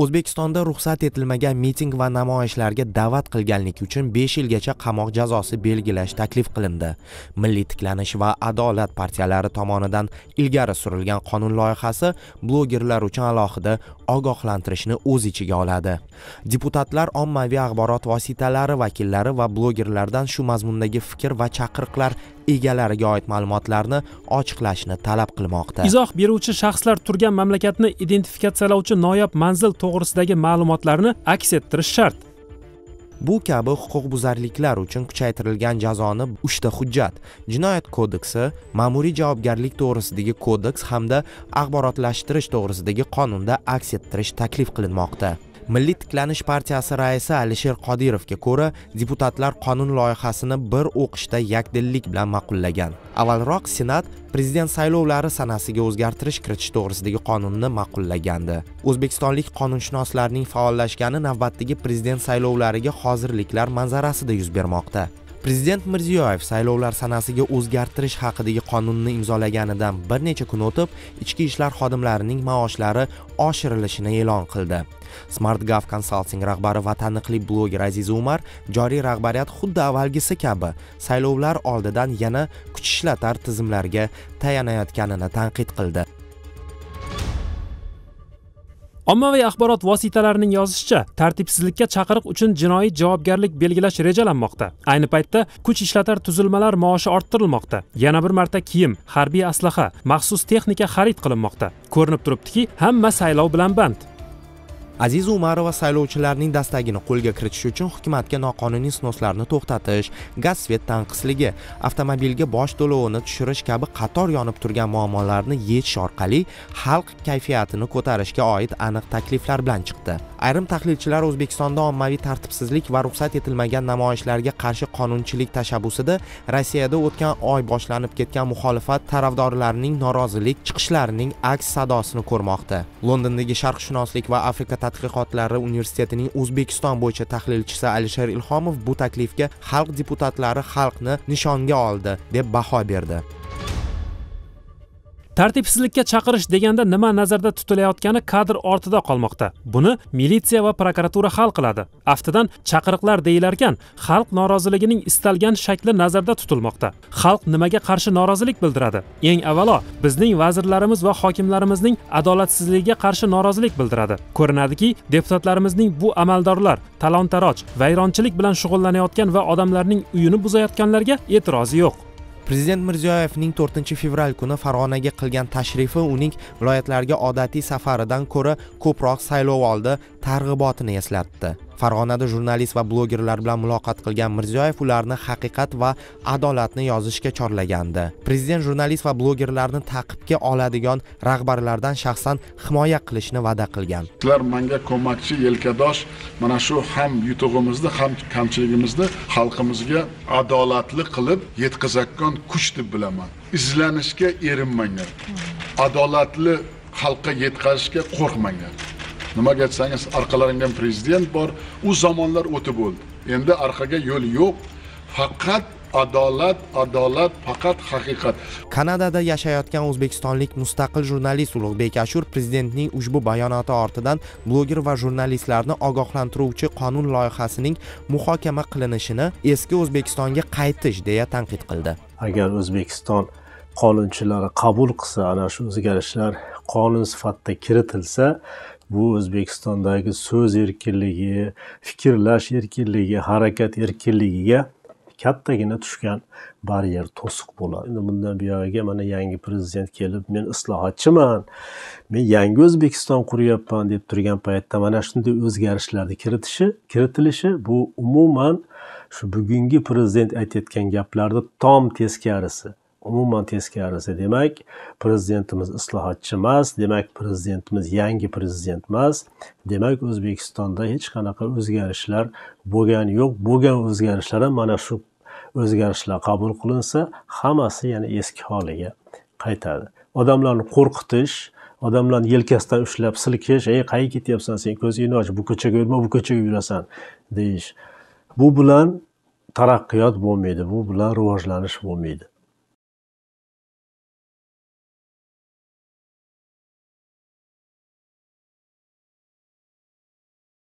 o'zbekistonda ruxsat etilmagan miting va namoyishlarga da'vat qilganlik uchun 5 yilgacha qamoq jazosi belgilash taklif qilindi milliy tiklanish va adolat partiyalari tomonidan ilgari surilgan qonun loyihasi blogerlar uchun alohida ogohlantirishni o'z ichiga oladi deputatlar ommaviy axborot vositalari vakillari va blogerlardan shu mazmundagi fikr va chaqiriqlar egalariga oid ma'lumotlarni ochiqlashni talab qilmoqda izoh beruvchi shaxslar turgan mamlakatni identifikatsiyalovchi noyob manzil to'g'risidagi ma'lumotlarni aks ettirish shart bu kabi huquqbuzarliklar uchun kuchaytirilgan jazoni uchta hujjat jinoyat kodeksi ma'muriy javobgarlik to'g'risidagi kodeks hamda axborotlashtirish to'g'risidagi qonunda aks ettirish taklif qilinmoqda milliy tiklanish partiyasi raisi alisher qodirovga ko'ra deputatlar qonun loyihasini bir o'qishda yakdillik bilan ma'qullagan avvalroq senat prezident saylovlari sanasiga o'zgartirish kiritish to'g'risidagi qonunni ma'qullagandi o'zbekistonlik qonunshunoslarning faollashgani navbatdagi prezident saylovlariga hozirliklar manzarasida yuz bermoqda prezident mirziyoyev saylovlar sanasiga o'zgartirish haqidagi qonunni imzolaganidan bir necha kun o'tib ichki ishlar xodimlarining maoshlari oshirilishini e'lon qildi smart gav konsalting rahbari va taniqli bloger aziz umar joriy rahbariyat xuddi avvalgisi kabi saylovlar oldidan yana kuch ishlatar tizimlarga tayanayotganini tanqid qildi ommaviy axborot vositalarining yozishicha tartibsizlikka chaqiriq uchun jinoiy javobgarlik belgilash rejalanmoqda ayni paytda kuch ishlatar tuzilmalar maoshi orttirilmoqda yana bir marta kiyim harbiy aslaha maxsus texnika xarid qilinmoqda ko'rinib turibdiki hamma saylov bilan band aziz umarova saylovchilarning dastagini qo'lga kiritish uchun hukumatga noqonuniy snoslarni to'xtatish gaz svet tanqisligi avtomobilga bosh to'lovini tushirish kabi qator yonib turgan muammolarni yechish orqali xalq kayfiyatini ko'tarishga oid aniq takliflar bilan chiqdi ayrim tahlilchilar o'zbekistonda ommaviy tartibsizlik va ruxsat etilmagan namoyishlarga qarshi qonunchilik tashabbusida rossiyada o'tgan oy boshlanib ketgan muxolifat tarafdorlarining norozilik chiqishlarining aks sadosini ko'rmoqda londondagi sharqshunoslik va afrika tadqiqotlari universitetining o'zbekiston bo'yicha tahlilchisi alisher ilhomov bu taklifga xalq deputatlari xalqni nishonga oldi deb baho berdi tartibsizlikka chaqirish deganda nima nazarda tutilayotgani kadr ortida qolmoqda buni militsiya va prokuratura hal qiladi aftidan chaqiriqlar deyilarkan xalq noroziligining istalgan shakli nazarda tutilmoqda xalq nimaga qarshi norozilik bildiradi eng avvalo bizning vazirlarimiz va hokimlarimizning adolatsizligiga qarshi norozilik bildiradi ko'rinadiki deputatlarimizning bu amaldorlar talon taroj vayronchilik bilan shug'ullanayotgan va odamlarning uyini buzayotganlarga e'tirozi yo'q prezident mirziyoyevning 4 fevral kuni farg'onaga qilgan tashrifi uning viloyatlarga odatiy safaridan ko'ra ko'proq saylovoldi targ'ibotini eslatdi farg'onada jurnalist va blogerlar bilan muloqot qilgan mirziyoyev ularni haqiqat va adolatni yozishga chorlagandi prezident jurnalist va blogerlarni taqibga oladigan rahbarlardan shaxsan himoya qilishni va'da qilgan sizlar menga ko'makchi yelkadosh mana shu ham yutug'imizni ham kamchiligimizni xalqimizga adolatli qilib yetkazayotgan kuch deb bilaman izlanishga erinmanglar adolatli xalqqa yetkazishga qo'rqmanglar nimaga aytsangiz orqalaringda prezident bor u zamonlar o'tib bo'ldi endi orqaga yo'l yo'q faqat adolat adolat faqat haqiqat kanadada yashayotgan o'zbekistonlik mustaqil jurnalist ulug'bek ashur prezidentning ushbu bayonoti ortidan bloger va jurnalistlarni ogohlantiruvchi qonun loyihasining muhokama qilinishini eski o'zbekistonga qaytish deya tanqid qildi agar o'zbekiston qonunchilari qabul qilsa ana shu o'zgarishlar qonun sifatida kiritilsa bu o'zbekistondagi so'z erkinligi fikrlash erkinligi harakat erkinligiga kattagina tushgan baryer to'siq bo'ladi endi bundan buyog'iga mana yangi prezident kelib men islohotchiman men yangi o'zbekiston quryapman deb turgan paytda mana shunday o'zgarishlarni kiritishi kiritilishi bu umuman shu bugungi prezident aytayotgan gaplarni tom teskarisi umuman teskarisi demak prezidentimiz islohotchi emas demak prezidentimiz yangi prezident emas demak o'zbekistonda hech qanaqa o'zgarishlar bo'lgani yo'q bo'lgan o'zgarishlar ham mana shu o'zgarishlar qabul qilinsa hammasi yana eski holiga qaytadi odamlarni qo'rqitish odamlarni yelkasidan ushlab silkish ey qayerga ketyapsan sen ko'zingni och bu ko'chaga yurma bu ko'chaga yurasan deyish bu bilan taraqqiyot bo'lmaydi bu bilan rivojlanish bo'lmaydi